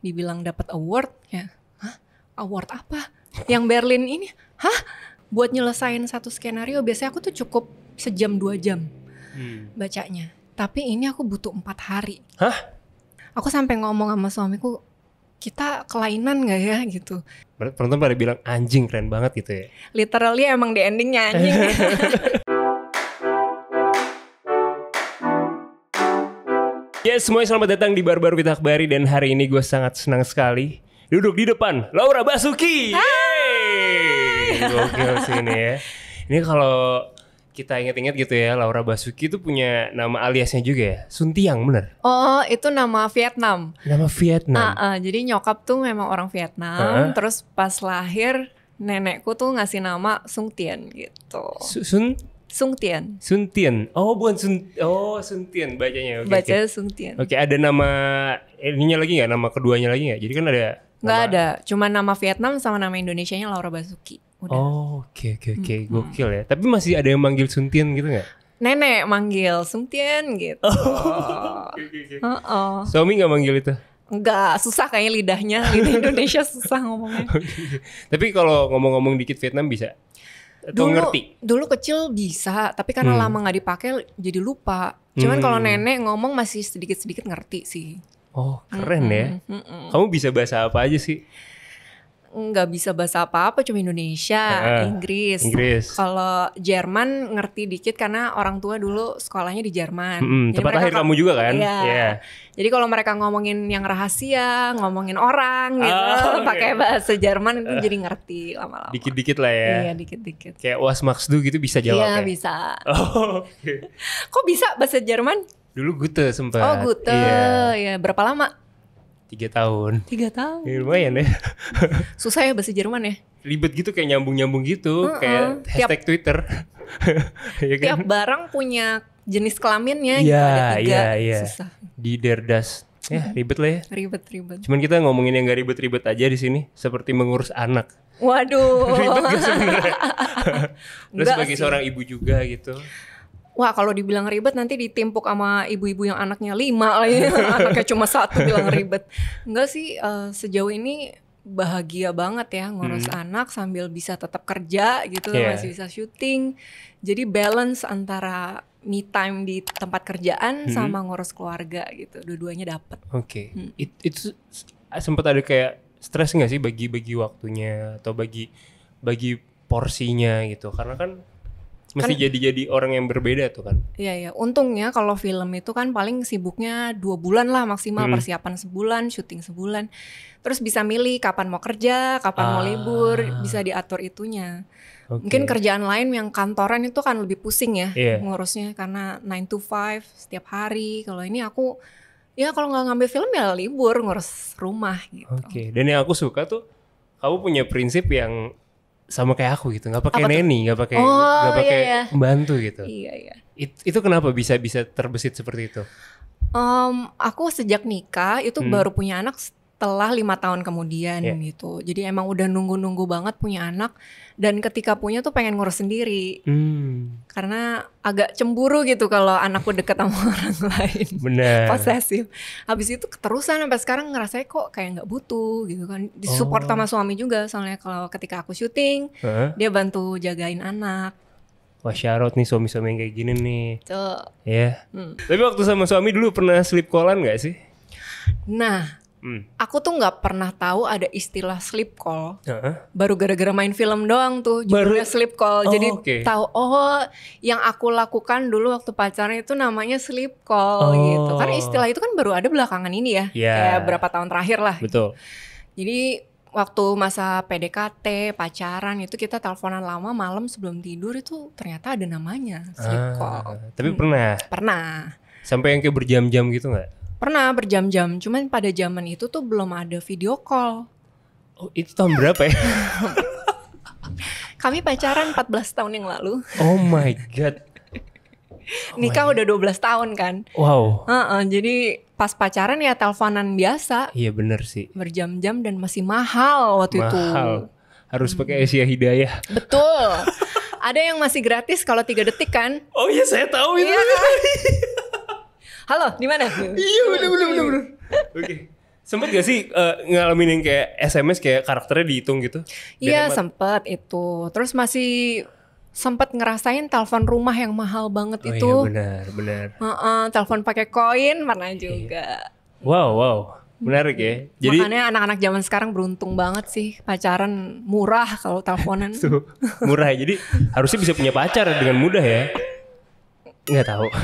dibilang dapat award ya hah award apa yang Berlin ini hah buat nyelesain satu skenario biasanya aku tuh cukup sejam dua jam hmm. bacanya tapi ini aku butuh empat hari hah aku sampai ngomong sama suamiku kita kelainan gak ya gitu penonton pada bilang anjing keren banget gitu ya literally emang di endingnya anjing Ya yes, semuanya selamat datang di Barbar Kita Akbari dan hari ini gue sangat senang sekali duduk di depan Laura Basuki. Hai. Gokil sih ini ya. Ini kalau kita ingat-ingat gitu ya Laura Basuki itu punya nama aliasnya juga ya Suntiang bener oh itu nama Vietnam nama Vietnam uh, uh, jadi nyokap tuh memang orang Vietnam uh ah, -huh. terus pas lahir nenekku tuh ngasih nama Sung Tien gitu Sun Sungtian. Suntian. Oh, bukan Sun Oh, Suntian bacanya. Okay, Baca okay. Sungtian. Oke, okay, ada nama eh, ininya lagi nggak? Nama keduanya lagi nggak? Jadi kan ada Nggak ada, cuma nama Vietnam sama nama Indonesianya Laura Basuki. Udah. Oh, oke oke oke, gokil ya. Tapi masih ada yang manggil Suntian gitu nggak? Nenek manggil Suntian gitu. Oh, okay, okay, okay. Uh -oh. Suami nggak manggil itu? Enggak, susah kayaknya lidahnya, lidah Indonesia susah ngomongnya. okay. Tapi kalau ngomong-ngomong dikit Vietnam bisa? dulu, ngerti? Dulu kecil bisa, tapi karena hmm. lama nggak dipakai jadi lupa. Cuman hmm. kalau nenek ngomong masih sedikit-sedikit ngerti sih. Oh keren -hmm. ya. -hmm. Kamu bisa bahasa apa aja sih? nggak bisa bahasa apa-apa cuma Indonesia, uh, Inggris. Inggris. Kalau Jerman ngerti dikit karena orang tua dulu sekolahnya di Jerman. Hmm, tempat lahir kamu juga kan? Iya. Yeah. Jadi kalau mereka ngomongin yang rahasia, ngomongin orang gitu, oh, ah, okay. pakai bahasa Jerman itu jadi ngerti lama-lama. Dikit-dikit lah ya. Iya, dikit-dikit. Kayak was maksdu gitu bisa jawab Iya, ya? bisa. Oh, okay. Kok bisa bahasa Jerman? Dulu Gute sempat. Oh, Gute. Iya, ya, berapa lama? Tiga tahun. Tiga tahun. Ya, lumayan ya. Susah ya bahasa Jerman ya. Ribet gitu kayak nyambung-nyambung gitu. Uh -uh. Kayak hashtag tiap, Twitter. ya kan? Tiap barang punya jenis kelaminnya ya, gitu. Iya, ada tiga. Ya, ya. Susah. Di derdas. Ya ribet lah ya. Ribet ribet. Cuman kita ngomongin yang gak ribet-ribet aja di sini, seperti mengurus anak. Waduh. ribet gak sebenarnya? Terus sebagai sih. seorang ibu juga gitu wah kalau dibilang ribet nanti ditimpuk sama ibu-ibu yang anaknya lima lah ya. anaknya cuma satu bilang ribet enggak sih uh, sejauh ini bahagia banget ya ngurus hmm. anak sambil bisa tetap kerja gitu yeah. masih bisa syuting jadi balance antara me time di tempat kerjaan hmm. sama ngurus keluarga gitu dua-duanya dapet oke okay. hmm. It, itu eh, sempat ada kayak stres nggak sih bagi bagi waktunya atau bagi bagi porsinya gitu karena kan Mesti kan jadi-jadi orang yang berbeda tuh kan. Iya iya. Untungnya kalau film itu kan paling sibuknya dua bulan lah maksimal hmm. persiapan sebulan, syuting sebulan. Terus bisa milih kapan mau kerja, kapan ah. mau libur, ah. bisa diatur itunya. Okay. Mungkin kerjaan lain yang kantoran itu kan lebih pusing ya yeah. ngurusnya karena 9 to 5 setiap hari. Kalau ini aku ya kalau nggak ngambil film ya libur ngurus rumah gitu. Oke. Okay. Dan yang aku suka tuh kamu punya prinsip yang sama kayak aku gitu nggak pakai neni nggak pakai oh, nggak oh, pakai iya, bantu gitu iya iya It, itu kenapa bisa bisa terbesit seperti itu um, aku sejak nikah itu hmm. baru punya anak telah lima tahun kemudian yeah. gitu. Jadi emang udah nunggu-nunggu banget punya anak dan ketika punya tuh pengen ngurus sendiri. Hmm. Karena agak cemburu gitu kalau anakku deket sama orang lain. Bener. Posesif. Habis itu keterusan sampai sekarang ngerasa kok kayak nggak butuh gitu kan. Disupport oh. sama suami juga soalnya kalau ketika aku syuting huh? dia bantu jagain anak. Wah syarat nih suami-suami yang kayak gini nih. Tuh. Ya. Yeah. Hmm. Tapi waktu sama suami dulu pernah sleep callan nggak sih? Nah, Hmm. Aku tuh nggak pernah tahu ada istilah sleep call. Uh-huh. Baru gara-gara main film doang tuh judulnya Baru... sleep call. Oh, Jadi okay. tahu oh yang aku lakukan dulu waktu pacaran itu namanya sleep call gitu. Kan oh. gitu. Karena istilah itu kan baru ada belakangan ini ya. Yeah. Kayak berapa tahun terakhir lah. Betul. Jadi waktu masa PDKT, pacaran itu kita teleponan lama malam sebelum tidur itu ternyata ada namanya sleep ah, call. Tapi hmm. pernah. Pernah. Sampai yang kayak berjam-jam gitu nggak? Pernah berjam-jam, cuman pada zaman itu tuh belum ada video call. Oh, itu tahun berapa ya? Kami pacaran 14 tahun yang lalu. Oh my god. Nikah oh udah 12 tahun kan. Wow. Uh -uh, jadi pas pacaran ya teleponan biasa. Iya bener sih. Berjam-jam dan masih mahal waktu mahal. itu. Mahal. Harus pakai Asia Hidayah. Betul. ada yang masih gratis kalau tiga detik kan? Oh iya saya tahu itu. Iya, kan? halo di mana iya bener bener bener udah. oke Sempet gak sih uh, ngalamin yang kayak SMS kayak karakternya dihitung gitu? Iya sempet itu. Terus masih sempet ngerasain telepon rumah yang mahal banget oh, itu. Iya benar, benar. Uh -uh, telepon pakai koin mana iya. juga. Wow, wow. Menarik ya. Jadi makanya anak-anak zaman sekarang beruntung banget sih pacaran murah kalau teleponan. Tuh, murah. Jadi harusnya bisa punya pacar dengan mudah ya. Nggak tahu.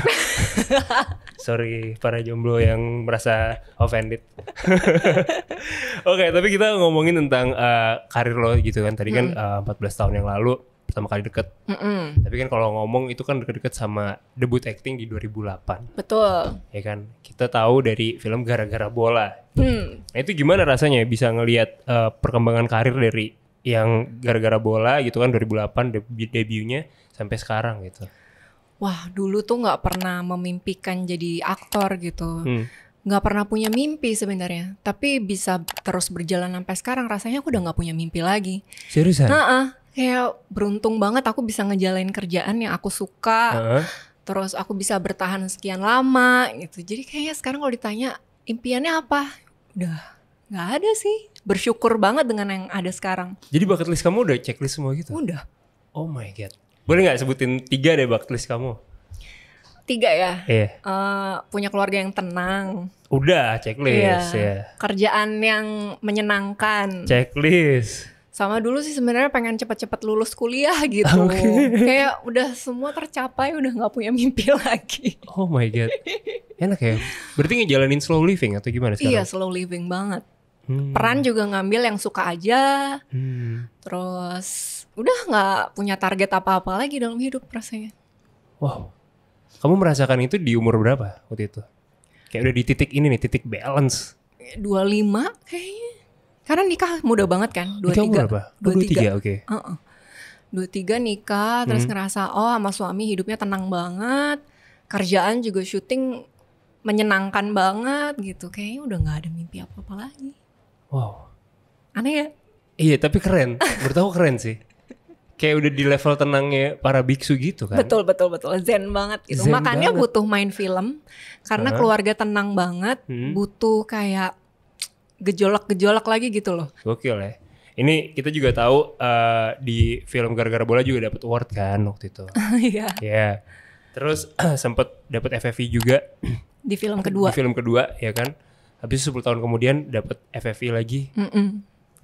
sorry para jomblo yang merasa offended. Oke, okay, tapi kita ngomongin tentang uh, karir lo gitu kan. Tadi kan hmm. uh, eh, 14 tahun yang lalu pertama kali deket. Mm -mm. Tapi kan kalau ngomong itu kan deket-deket sama debut acting di 2008. Betul. Ya kan, kita tahu dari film Gara-gara Bola. Hmm. Nah itu gimana rasanya bisa ngelihat uh, perkembangan karir dari yang Gara-gara Bola gitu kan 2008 deb debutnya sampai sekarang gitu wah dulu tuh nggak pernah memimpikan jadi aktor gitu hmm. nggak hmm. pernah punya mimpi sebenarnya tapi bisa terus berjalan sampai sekarang rasanya aku udah nggak punya mimpi lagi Serius? nah uh, kayak beruntung banget aku bisa ngejalanin kerjaan yang aku suka uh-huh. terus aku bisa bertahan sekian lama gitu jadi kayaknya sekarang kalau ditanya impiannya apa udah nggak ada sih bersyukur banget dengan yang ada sekarang jadi bucket list kamu udah checklist semua gitu udah oh my god boleh nggak sebutin tiga deh list kamu? Tiga ya. Iya. Uh, punya keluarga yang tenang. Udah checklist iya. ya. Kerjaan yang menyenangkan. Checklist. Sama dulu sih sebenarnya pengen cepet-cepet lulus kuliah gitu. Okay. Kayak udah semua tercapai, udah nggak punya mimpi lagi. Oh my god. Enak ya. Berarti ngejalanin slow living atau gimana sekarang? Iya, slow living banget. Hmm. Peran juga ngambil yang suka aja. Hmm. Terus udah nggak punya target apa-apa lagi dalam hidup rasanya. Wow, kamu merasakan itu di umur berapa waktu itu? Kayak udah di titik ini nih, titik balance. 25 kayaknya. Karena nikah muda banget kan, 23. Nikah berapa? 23, oke. Okay. Uh -uh. 23 nikah, terus hmm. ngerasa oh sama suami hidupnya tenang banget. Kerjaan juga syuting menyenangkan banget gitu. Kayaknya udah gak ada mimpi apa-apa lagi. Wow. Aneh ya? Iya, tapi keren. Menurut aku keren sih kayak udah di level tenangnya para biksu gitu kan. Betul betul betul zen banget gitu. Zen Makanya banget. butuh main film karena uh keluarga tenang banget, hmm. butuh kayak gejolak-gejolak lagi gitu loh. Gokil ya. Ini kita juga tahu uh, di film gara-gara bola juga dapat award kan waktu itu. Iya. yeah. yeah. Terus sempet dapat FFI juga di film kedua. Di film kedua ya kan. Habis 10 tahun kemudian dapat FFI lagi. Mm -mm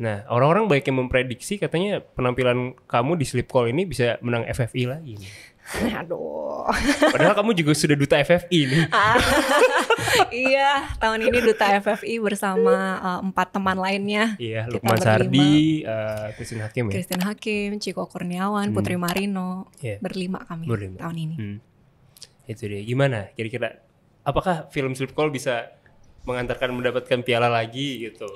Nah, orang-orang baik yang memprediksi katanya penampilan kamu di slip Call ini bisa menang FFI lagi. Aduh. Padahal kamu juga sudah duta FFI nih. Ah, iya, tahun ini duta FFI bersama uh, empat teman lainnya. Iya, Lukman Sardi, uh, Christine Hakim ya. Christine Hakim, Ciko Kurniawan, hmm. Putri Marino, yeah. berlima kami berlima. tahun ini. Hmm. Itu dia. Gimana? Kira-kira apakah film slip Call bisa mengantarkan mendapatkan piala lagi gitu.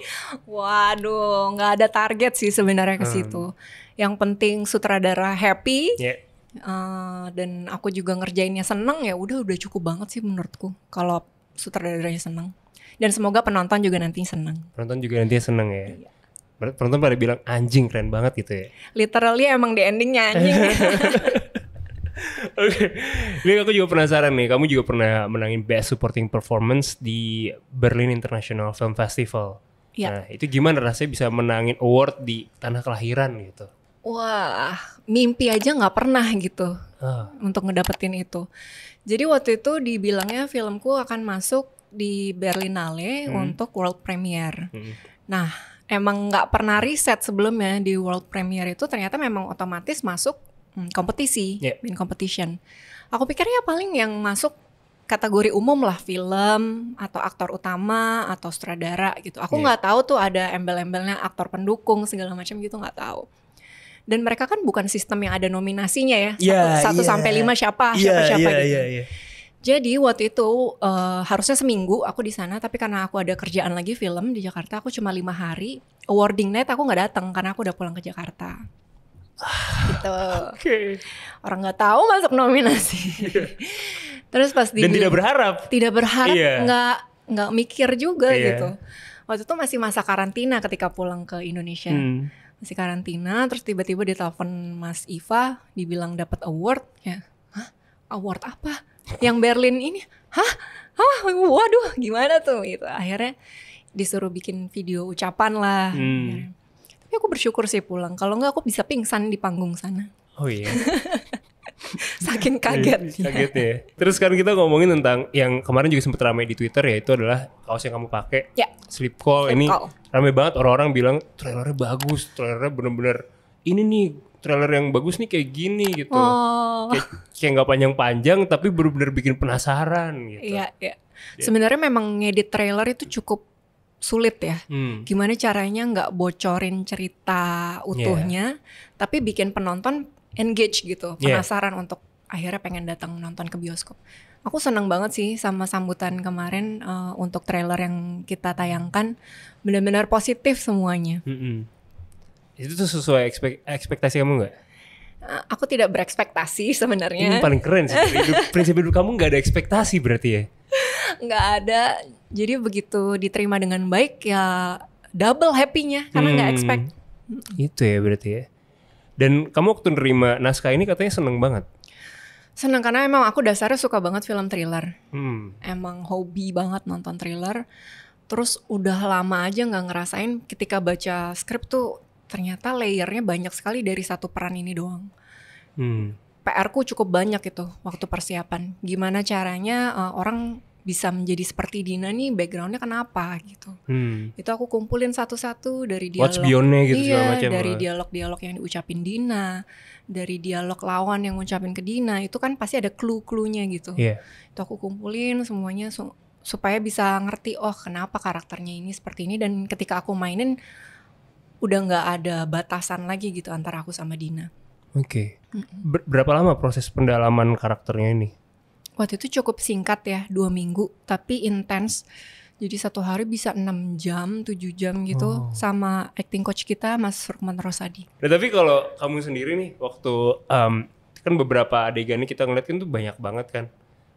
Waduh, nggak ada target sih sebenarnya ke hmm. situ. Hmm. Yang penting sutradara happy. Yeah. Ya. Uh, dan aku juga ngerjainnya seneng ya udah udah cukup banget sih menurutku kalau sutradaranya seneng dan semoga penonton juga nanti seneng penonton juga nanti seneng ya iya. penonton pada bilang anjing keren banget gitu ya literally emang di endingnya anjing Oke. Ini aku juga penasaran nih. Kamu juga pernah menangin Best Supporting Performance di Berlin International Film Festival. Ya. Nah, itu gimana rasanya bisa menangin award di tanah kelahiran gitu? Wah, mimpi aja nggak pernah gitu ah. untuk ngedapetin itu. Jadi waktu itu dibilangnya filmku akan masuk di Berlinale hmm. untuk world premiere. Hmm. Nah, emang nggak pernah riset sebelumnya di world premiere itu ternyata memang otomatis masuk Hmm, kompetisi, yeah. main competition. Aku pikir ya paling yang masuk kategori umum lah film atau aktor utama atau sutradara gitu. Aku ya. nggak yeah. tahu tuh ada embel-embelnya aktor pendukung segala macam gitu nggak tahu. Dan mereka kan bukan sistem yang ada nominasinya ya. Satu, yeah, satu yeah. sampai lima siapa yeah, siapa siapa yeah, gitu. Yeah, yeah. Jadi waktu itu uh, harusnya seminggu aku di sana, tapi karena aku ada kerjaan lagi film di Jakarta, aku cuma lima hari. Awarding night aku nggak datang karena aku udah pulang ke Jakarta gitu. Okay. Orang nggak tahu masuk nominasi. Iya. Terus pas di Dan tidak berharap. Tidak berharap, yeah. nggak nggak mikir juga yeah. gitu. Waktu itu masih masa karantina ketika pulang ke Indonesia. Hmm. Masih karantina, terus tiba-tiba ditelepon Mas Iva, dibilang dapat award, ya. Hah? Award apa? Yang Berlin ini? Hah? Hah? Waduh, gimana tuh gitu. Akhirnya disuruh bikin video ucapan lah. Hmm kayaknya aku bersyukur sih pulang. Kalau enggak aku bisa pingsan di panggung sana. Oh iya. Saking iya, kaget. kaget ya. Terus sekarang kita ngomongin tentang yang kemarin juga sempat ramai di Twitter ya itu adalah kaos yang kamu pakai. Ya. Sleep Call Sleep ini call. ramai banget orang-orang bilang trailernya bagus, trailernya bener-bener ini nih trailer yang bagus nih kayak gini gitu. Oh. Kayak, kayak gak panjang-panjang tapi bener-bener bikin penasaran gitu. Iya, iya. Yeah. Sebenarnya memang ngedit trailer itu cukup sulit ya. Hmm. Gimana caranya nggak bocorin cerita utuhnya, yeah. tapi bikin penonton engage gitu, penasaran yeah. untuk akhirnya pengen datang nonton ke bioskop. Aku senang banget sih sama sambutan kemarin uh, untuk trailer yang kita tayangkan, benar-benar positif semuanya. Mm -hmm. Itu tuh sesuai ekspek ekspektasi kamu nggak? Eh, aku tidak berekspektasi sebenarnya. Ini paling keren sih. hidup, prinsip hidup kamu nggak ada ekspektasi berarti ya? nggak ada jadi begitu diterima dengan baik ya double happynya karena nggak hmm. expect itu ya berarti ya dan kamu waktu nerima naskah ini katanya seneng banget seneng karena emang aku dasarnya suka banget film thriller hmm. emang hobi banget nonton thriller terus udah lama aja nggak ngerasain ketika baca skrip tuh ternyata layernya banyak sekali dari satu peran ini doang hmm. PR ku cukup banyak itu waktu persiapan gimana caranya uh, orang bisa menjadi seperti Dina nih backgroundnya kenapa gitu hmm. itu aku kumpulin satu-satu dari dialog What's gitu iya macam dari eh. dialog-dialog yang diucapin Dina dari dialog lawan yang ngucapin ke Dina itu kan pasti ada clue-cluenya gitu yeah. itu aku kumpulin semuanya su supaya bisa ngerti oh kenapa karakternya ini seperti ini dan ketika aku mainin udah nggak ada batasan lagi gitu antara aku sama Dina oke okay. berapa lama proses pendalaman karakternya ini waktu itu cukup singkat ya dua minggu tapi intens jadi satu hari bisa enam jam, tujuh jam gitu oh. sama acting coach kita Mas Rukman Rosadi. Nah, tapi kalau kamu sendiri nih waktu um, kan beberapa adegan ini kita ngeliatin kan tuh banyak banget kan.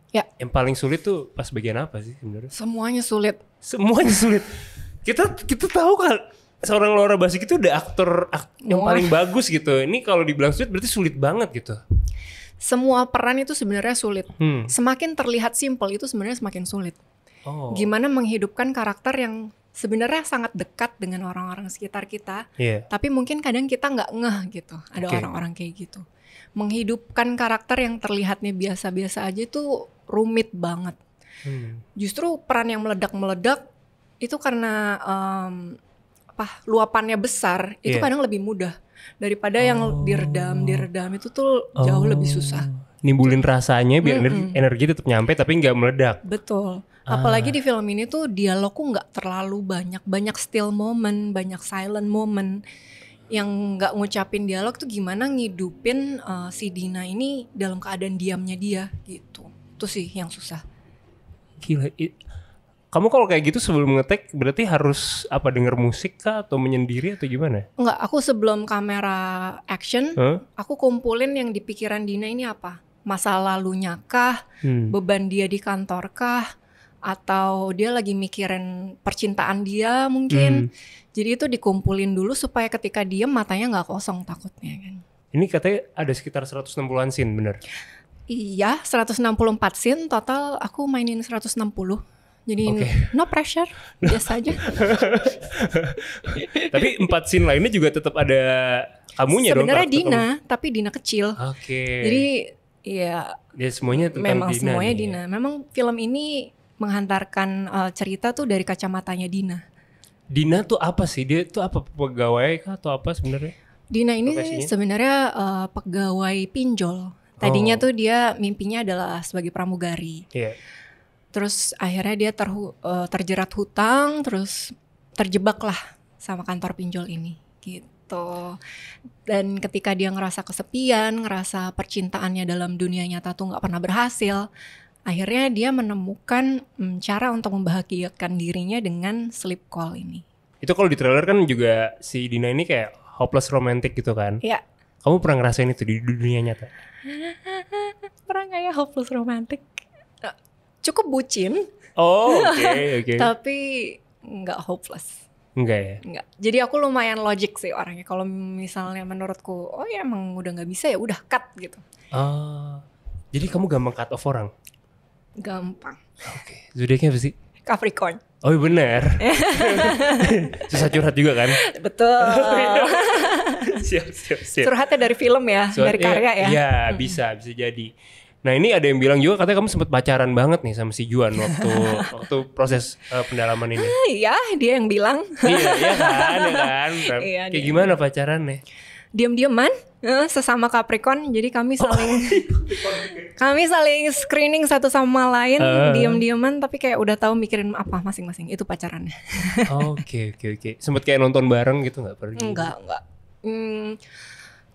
Ya. Yang paling sulit tuh pas bagian apa sih sebenarnya? Semuanya sulit. Semuanya sulit. kita kita tahu kan seorang Laura basik itu udah aktor yang oh. paling bagus gitu. Ini kalau dibilang sulit berarti sulit banget gitu semua peran itu sebenarnya sulit. Hmm. Semakin terlihat simpel itu sebenarnya semakin sulit. Oh. Gimana menghidupkan karakter yang sebenarnya sangat dekat dengan orang-orang sekitar kita, yeah. tapi mungkin kadang kita nggak ngeh gitu. Ada orang-orang okay. kayak gitu. Menghidupkan karakter yang terlihatnya biasa-biasa aja itu rumit banget. Hmm. Justru peran yang meledak-meledak itu karena um, apa luapannya besar, itu iya. kadang lebih mudah daripada oh. yang diredam oh. diredam itu tuh oh. jauh lebih oh. susah nimbulin rasanya biar mm -hmm. energi tetap nyampe tapi nggak meledak betul apalagi ah. di film ini tuh dialogku nggak terlalu banyak banyak still moment banyak silent moment yang nggak ngucapin dialog tuh gimana ngidupin uh, si Dina ini dalam keadaan diamnya dia gitu itu sih yang susah gila it kamu kalau kayak gitu sebelum ngetek berarti harus apa denger musik kah atau menyendiri atau gimana? Enggak, aku sebelum kamera action, huh? aku kumpulin yang di pikiran Dina ini apa? Masa lalunya kah? Hmm. Beban dia di kantor kah? Atau dia lagi mikirin percintaan dia mungkin? Hmm. Jadi itu dikumpulin dulu supaya ketika diem matanya nggak kosong takutnya kan. Ini katanya ada sekitar 160-an scene bener? Iya, 164 scene total aku mainin 160. Jadi okay. no pressure, biasa aja. tapi empat scene lainnya juga tetap ada kamunya Sebenarnya dong. Sebenarnya Dina, kamu. tapi Dina kecil. Oke. Okay. Jadi ya. Ya semuanya tentang memang Dina. Memang semuanya nih. Dina. Memang film ini menghantarkan uh, cerita tuh dari kacamatanya Dina. Dina tuh apa sih? Dia tuh apa pegawai kah atau apa sebenarnya? Dina ini Profesinya? sebenarnya uh, pegawai pinjol. Tadinya oh. tuh dia mimpinya adalah sebagai pramugari. Yeah terus akhirnya dia ter, eh, terjerat hutang terus terjebak lah sama kantor pinjol ini gitu dan ketika dia ngerasa kesepian ngerasa percintaannya dalam dunia nyata tuh nggak pernah berhasil akhirnya dia menemukan mm, cara untuk membahagiakan dirinya dengan sleep call ini itu kalau di trailer kan juga si Dina ini kayak hopeless romantic gitu kan iya kamu pernah ngerasain itu di dunia nyata pernah kayak ya hopeless romantic cukup bucin. Oh, oke, okay, oke. Okay. Tapi nggak hopeless. Enggak ya? Enggak. Jadi aku lumayan logic sih orangnya. Kalau misalnya menurutku, oh ya emang udah nggak bisa ya udah cut gitu. Ah, jadi kamu gampang cut off orang? Gampang. Oke. Okay. Zodiaknya apa sih? Capricorn. Oh bener. Susah curhat juga kan? Betul. siap, siap, siap. Curhatnya dari film ya, dari karya iya, ya? Iya, ya, hmm. bisa, bisa jadi. Nah ini ada yang bilang juga katanya kamu sempat pacaran banget nih sama si Juan waktu waktu proses uh, pendalaman ini. Ah, iya dia yang bilang. iya, iya kan, iya kan. Iya, Kayak dia. gimana pacarannya? Diam-diaman eh, sesama Capricorn jadi kami oh, saling iya, kami saling screening satu sama lain uh. diam-diaman tapi kayak udah tahu mikirin apa masing-masing itu pacarannya. Oke oke oke. sempet kayak nonton bareng gitu nggak pergi? Enggak enggak. Hmm,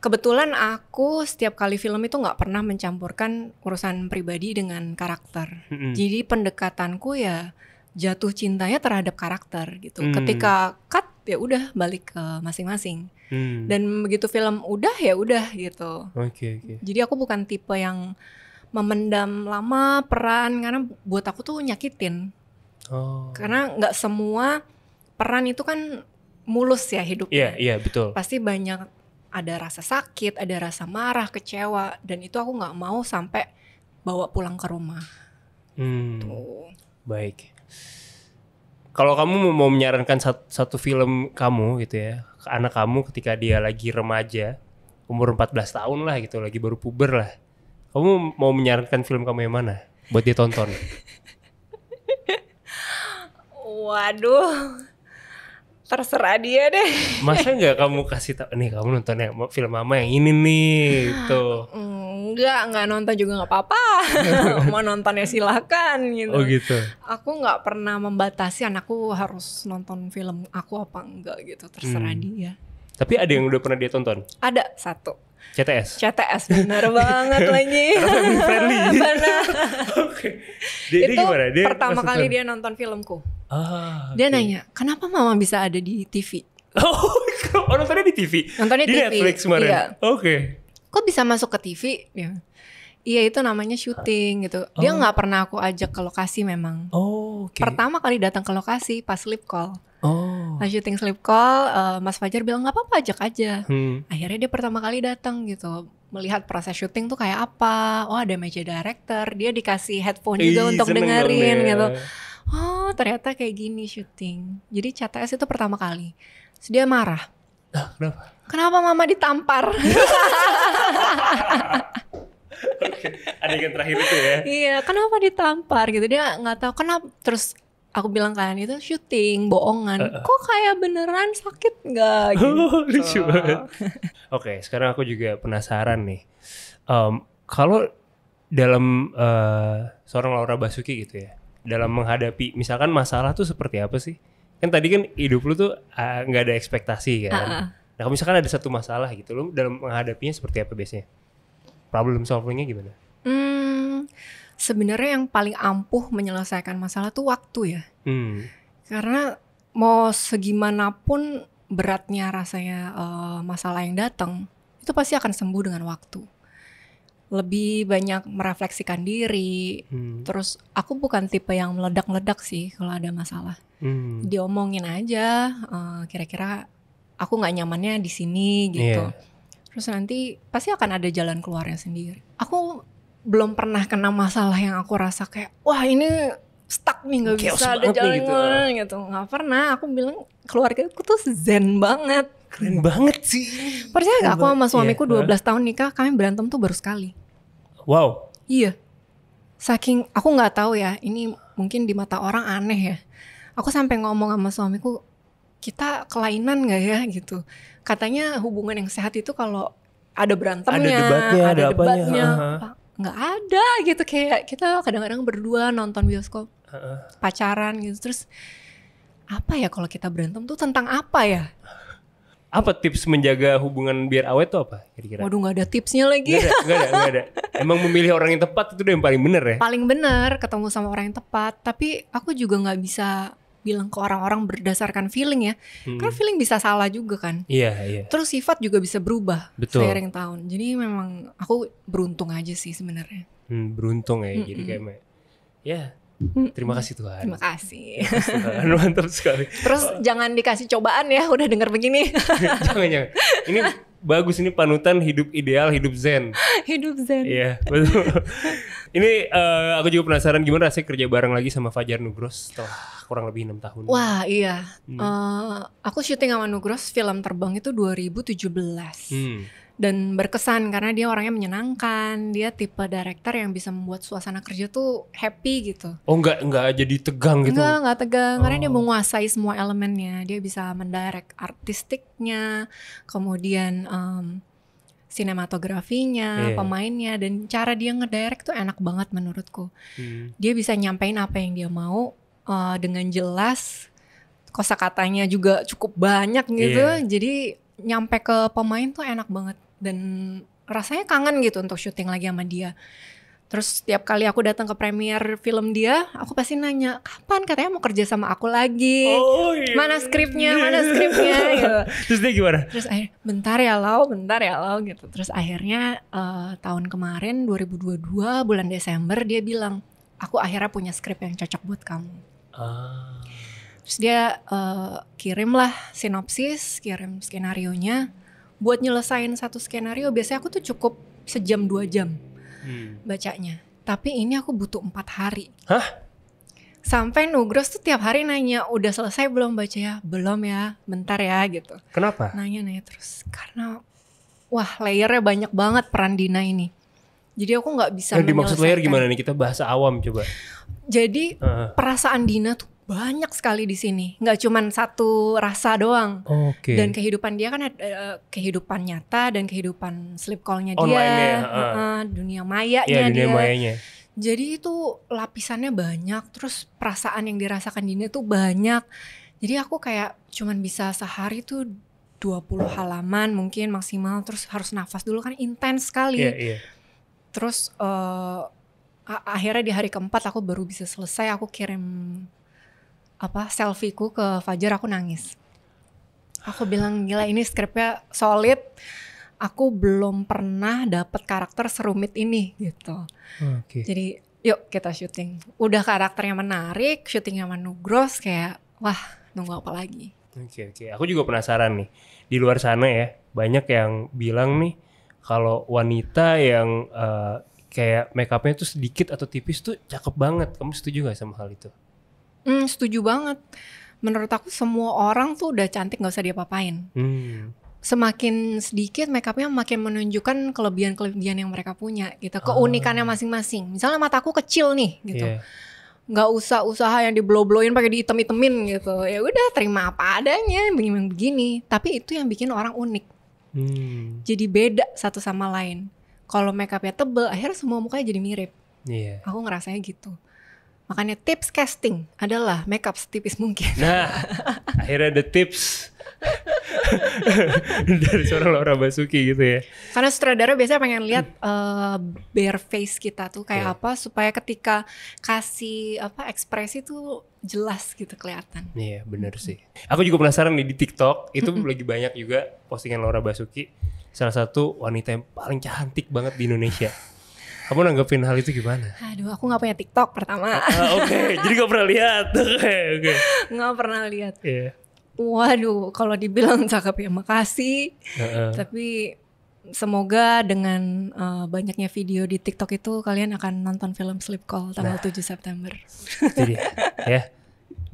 kebetulan aku setiap kali film itu nggak pernah mencampurkan urusan pribadi dengan karakter. Mm -hmm. Jadi pendekatanku ya jatuh cintanya terhadap karakter gitu. Mm. Ketika cut ya udah balik ke masing-masing. Mm. Dan begitu film udah ya udah gitu. okay, okay. Jadi aku bukan tipe yang memendam lama peran karena buat aku tuh nyakitin. Oh. Karena nggak semua peran itu kan mulus ya hidupnya. Iya, yeah, iya yeah, betul. Pasti banyak ada rasa sakit, ada rasa marah, kecewa, dan itu aku nggak mau sampai bawa pulang ke rumah. Hmm. Tuh. Gitu. Baik. Kalau kamu mau menyarankan satu, satu film kamu gitu ya, ke anak kamu ketika dia lagi remaja, umur 14 tahun lah gitu, lagi baru puber lah. Kamu mau menyarankan film kamu yang mana buat dia tonton? Waduh terserah dia deh. Masa nggak kamu kasih tau nih kamu nonton yang film mama yang ini nih gitu. Enggak, enggak nonton juga nggak apa-apa. Mau nontonnya silakan gitu. Oh gitu. Aku nggak pernah membatasi anakku harus nonton film aku apa enggak gitu, terserah hmm. dia. Tapi ada yang udah pernah dia tonton? Ada satu. CTS. CTS benar banget lagi. benar. Oke. Okay. itu gimana? Dia pertama kali nonton. dia nonton filmku. Ah, okay. Dia nanya, kenapa mama bisa ada di TV? oh, nontonnya di TV? Nontonnya di TV. Netflix kemarin? Iya. Oke. Okay. Kok bisa masuk ke TV? Ya. Iya itu namanya syuting gitu. Dia oh. nggak pernah aku ajak ke lokasi memang. Oh. Okay. Pertama kali datang ke lokasi pas sleep call. Oh. Nah syuting sleep call, uh, Mas Fajar bilang nggak apa-apa ajak aja. Hmm. Akhirnya dia pertama kali datang gitu, melihat proses syuting tuh kayak apa. Oh ada meja director, dia dikasih headphone juga Ih, untuk dengerin dong, ya. gitu. Oh oh ternyata kayak gini syuting jadi CTS itu pertama kali Terus dia marah kenapa kenapa mama ditampar okay. yang terakhir itu ya iya kenapa ditampar gitu dia nggak tahu kenapa terus aku bilang kalian itu syuting bohongan uh, uh. kok kayak beneran sakit nggak gitu oh. oke okay, sekarang aku juga penasaran nih um, kalau dalam uh, seorang Laura Basuki gitu ya dalam menghadapi misalkan masalah tuh seperti apa sih? Kan tadi kan hidup lu tuh nggak uh, ada ekspektasi kan. Uh -uh. Nah, kalau misalkan ada satu masalah gitu, lu dalam menghadapinya seperti apa biasanya? Problem solvingnya gimana? Hmm, sebenarnya yang paling ampuh menyelesaikan masalah tuh waktu ya. Hmm. Karena mau segimanapun beratnya rasanya uh, masalah yang datang, itu pasti akan sembuh dengan waktu lebih banyak merefleksikan diri. Hmm. Terus aku bukan tipe yang meledak-ledak sih kalau ada masalah. Hmm. Diomongin aja kira eh, kira-kira aku nggak nyamannya di sini gitu. Yeah. Terus nanti pasti akan ada jalan keluarnya sendiri. Aku belum pernah kena masalah yang aku rasa kayak wah ini stuck nih nggak bisa ada gitu. jalan gitu. gitu. Nggak pernah. Aku bilang keluarga aku tuh zen banget. Keren banget sih. Percaya gak aku sama suamiku 12 iya. tahun nikah, kami berantem tuh baru sekali. Wow. Iya. Saking aku nggak tahu ya, ini mungkin di mata orang aneh ya. Aku sampai ngomong sama suamiku, kita kelainan nggak ya gitu. Katanya hubungan yang sehat itu kalau ada berantemnya, ada debatnya, ada, ada debatnya. Apanya, uh-huh. nggak ada gitu kayak kita kadang-kadang berdua nonton bioskop uh -uh. pacaran gitu terus apa ya kalau kita berantem tuh tentang apa ya apa tips menjaga hubungan biar awet tuh apa kira-kira? Waduh nggak ada tipsnya lagi. Gak ada, gak ada, gak ada. Emang memilih orang yang tepat itu yang paling bener ya? Paling bener ketemu sama orang yang tepat. Tapi aku juga gak bisa bilang ke orang-orang berdasarkan feeling ya. Hmm. Karena feeling bisa salah juga kan. Iya, iya. Terus sifat juga bisa berubah Betul. seiring tahun. Jadi memang aku beruntung aja sih sebenarnya. Hmm, beruntung ya. Mm -mm. Jadi kayak ya Hmm. Terima kasih Tuhan. Terima kasih. Terima kasih Tuhan. Mantap sekali. Terus oh. jangan dikasih cobaan ya, udah dengar begini. jangan jangan. Ini bagus ini panutan hidup ideal, hidup zen. Hidup zen. Iya, betul. ini uh, aku juga penasaran gimana rasanya kerja bareng lagi sama Fajar Nugros setelah kurang lebih enam tahun. Wah, iya. Hmm. Uh, aku syuting sama Nugros film terbang itu 2017. Hmm dan berkesan karena dia orangnya menyenangkan dia tipe director yang bisa membuat suasana kerja tuh happy gitu oh nggak nggak jadi tegang gitu nggak nggak tegang oh. karena dia oh. menguasai semua elemennya dia bisa mendirect artistiknya kemudian um, sinematografinya, yeah. Iya. pemainnya dan cara dia ngedirect tuh enak banget menurutku. Hmm. Dia bisa nyampein apa yang dia mau uh, dengan jelas. Kosakatanya juga cukup banyak gitu. Yeah. Jadi nyampe ke pemain tuh enak banget dan rasanya kangen gitu untuk syuting lagi sama dia. Terus setiap kali aku datang ke premier film dia, aku pasti nanya, kapan katanya mau kerja sama aku lagi? Oh, iya. Mana skripnya? Mana skripnya? gitu. Terus dia gimana? Terus akhir, bentar ya lo, bentar ya lo, gitu. Terus akhirnya uh, tahun kemarin 2022 bulan Desember dia bilang, aku akhirnya punya skrip yang cocok buat kamu. Uh. Terus dia uh, kirimlah sinopsis, kirim skenario nya buat nyelesain satu skenario biasanya aku tuh cukup sejam dua jam hmm. bacanya. Tapi ini aku butuh empat hari. Hah? Sampai Nugros tuh tiap hari nanya, udah selesai belum baca ya? Belum ya, bentar ya gitu. Kenapa? Nanya-nanya terus. Karena wah layernya banyak banget peran Dina ini. Jadi aku nggak bisa. Yang eh, dimaksud layer gimana nih? Kita bahasa awam coba. Jadi uh. perasaan Dina tuh banyak sekali di sini, nggak cuma satu rasa doang. Okay. Dan kehidupan dia kan uh, kehidupan nyata dan kehidupan sleep callnya dia, uh. Uh, dunia mayanya yeah, dunia dia. Mayanya. Jadi itu lapisannya banyak, terus perasaan yang dirasakan di sini tuh banyak. Jadi aku kayak cuma bisa sehari tuh 20 halaman mungkin maksimal, terus harus nafas dulu kan intens sekali. Yeah, yeah. Terus uh, akhirnya di hari keempat aku baru bisa selesai, aku kirim apa selfieku ke Fajar aku nangis. Aku bilang gila ini skripnya solid. Aku belum pernah dapat karakter serumit ini gitu. Okay. Jadi yuk kita syuting. Udah karakternya menarik, syutingnya manugros kayak wah nunggu apa lagi. Oke okay, oke. Okay. Aku juga penasaran nih di luar sana ya banyak yang bilang nih kalau wanita yang uh, kayak makeupnya tuh sedikit atau tipis tuh cakep banget. Kamu setuju gak sama hal itu? Hmm, setuju banget. Menurut aku semua orang tuh udah cantik gak usah diapa-apain. Hmm. Semakin sedikit makeupnya makin menunjukkan kelebihan-kelebihan yang mereka punya gitu, keunikannya oh. masing-masing. Misalnya mataku kecil nih gitu. Yeah nggak usah usaha yang diblow-blowin pakai diitem-itemin gitu ya udah terima apa adanya begini begini tapi itu yang bikin orang unik hmm. jadi beda satu sama lain kalau makeupnya tebel akhirnya semua mukanya jadi mirip yeah. aku ngerasanya gitu Makanya tips casting adalah makeup setipis mungkin. Nah, akhirnya ada tips dari seorang Laura Basuki gitu ya. Karena sutradara biasanya pengen lihat uh, bare face kita tuh kayak yeah. apa supaya ketika kasih apa ekspresi tuh jelas gitu kelihatan. Iya, yeah, bener sih. Aku juga penasaran nih di TikTok itu -hmm. lagi banyak juga postingan Laura Basuki, salah satu wanita yang paling cantik banget di Indonesia. Kamu nanggepin hal itu gimana? Aduh, aku nggak punya TikTok pertama. Uh, oke, okay. jadi gak pernah lihat. Oke, okay, oke. Nggak pernah lihat. Iya. Yeah. Waduh, kalau dibilang cakep ya makasih. Uh -uh. Tapi semoga dengan uh, banyaknya video di TikTok itu kalian akan nonton film Sleep Call tanggal nah, 7 September. Jadi ya.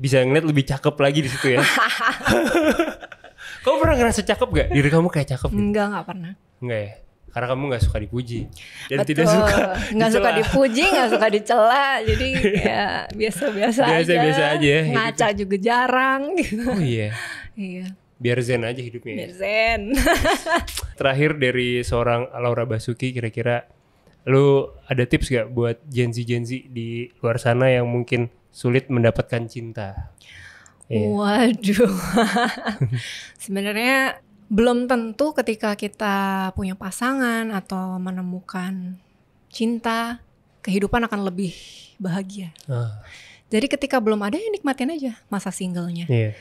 Bisa ngeliat lebih cakep lagi di situ ya. kamu pernah ngerasa cakep gak? Diri kamu kayak cakep gitu? Enggak, gak pernah. Enggak ya? karena kamu nggak suka dipuji dan Betul. tidak suka nggak suka dipuji nggak suka dicela jadi ya biasa-biasa aja biasa aja ya, gitu. ngaca gitu. juga jarang gitu oh iya iya biar zen aja hidupnya ya. biar zen terakhir dari seorang Laura Basuki kira-kira lu ada tips gak buat Gen Z Gen Z di luar sana yang mungkin sulit mendapatkan cinta iya. Waduh, sebenarnya belum tentu ketika kita punya pasangan atau menemukan cinta, kehidupan akan lebih bahagia. Uh. Jadi ketika belum ada ya nikmatin aja masa singlenya. Yeah.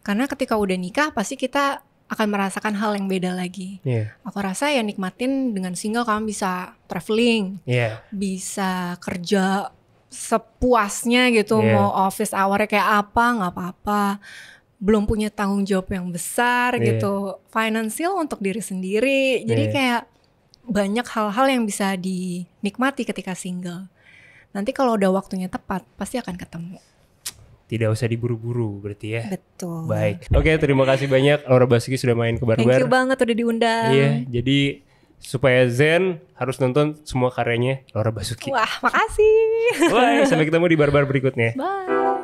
Karena ketika udah nikah pasti kita akan merasakan hal yang beda lagi. Yeah. Aku rasa ya nikmatin dengan single kamu bisa traveling, yeah. bisa kerja sepuasnya gitu, yeah. mau office hour kayak apa nggak apa-apa belum punya tanggung jawab yang besar yeah. gitu, finansial untuk diri sendiri. Yeah. Jadi iya. kayak banyak hal-hal yang bisa dinikmati ketika single. Nanti kalau udah waktunya tepat, pasti akan ketemu tidak usah diburu-buru berarti ya. Betul. Baik. Oke, okay, terima kasih banyak Laura Basuki sudah main ke Barbar. Thank you banget udah diundang. Iya, jadi supaya Zen harus nonton semua karyanya Laura Basuki. Wah, makasih. Bye, sampai ketemu di Barbar berikutnya. Bye.